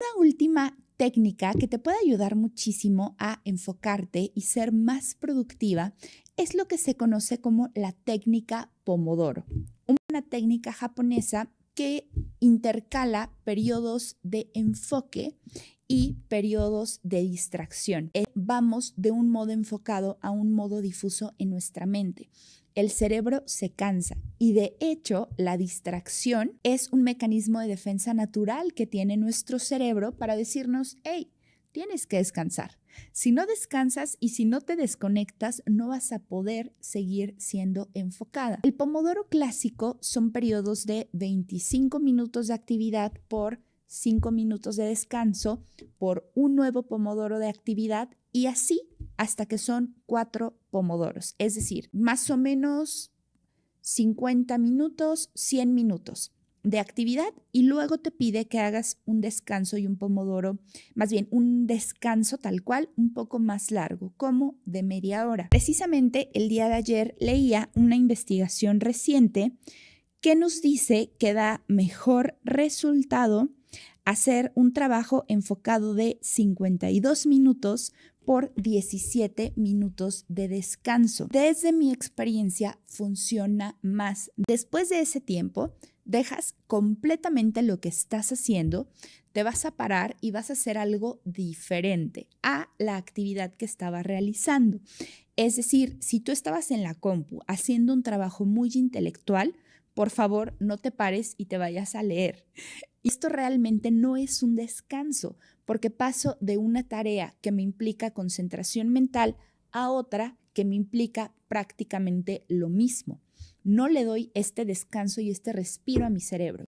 Una última técnica que te puede ayudar muchísimo a enfocarte y ser más productiva es lo que se conoce como la técnica Pomodoro, una técnica japonesa que intercala periodos de enfoque y periodos de distracción. Eh, vamos de un modo enfocado a un modo difuso en nuestra mente. El cerebro se cansa y de hecho la distracción es un mecanismo de defensa natural que tiene nuestro cerebro para decirnos, hey, tienes que descansar. Si no descansas y si no te desconectas, no vas a poder seguir siendo enfocada. El pomodoro clásico son periodos de 25 minutos de actividad por cinco minutos de descanso por un nuevo pomodoro de actividad y así hasta que son cuatro pomodoros, es decir, más o menos 50 minutos, 100 minutos de actividad y luego te pide que hagas un descanso y un pomodoro, más bien un descanso tal cual un poco más largo, como de media hora. Precisamente el día de ayer leía una investigación reciente que nos dice que da mejor resultado hacer un trabajo enfocado de 52 minutos por 17 minutos de descanso. Desde mi experiencia funciona más. Después de ese tiempo, dejas completamente lo que estás haciendo, te vas a parar y vas a hacer algo diferente a la actividad que estabas realizando. Es decir, si tú estabas en la compu haciendo un trabajo muy intelectual, por favor, no te pares y te vayas a leer esto realmente no es un descanso, porque paso de una tarea que me implica concentración mental a otra que me implica prácticamente lo mismo. No le doy este descanso y este respiro a mi cerebro.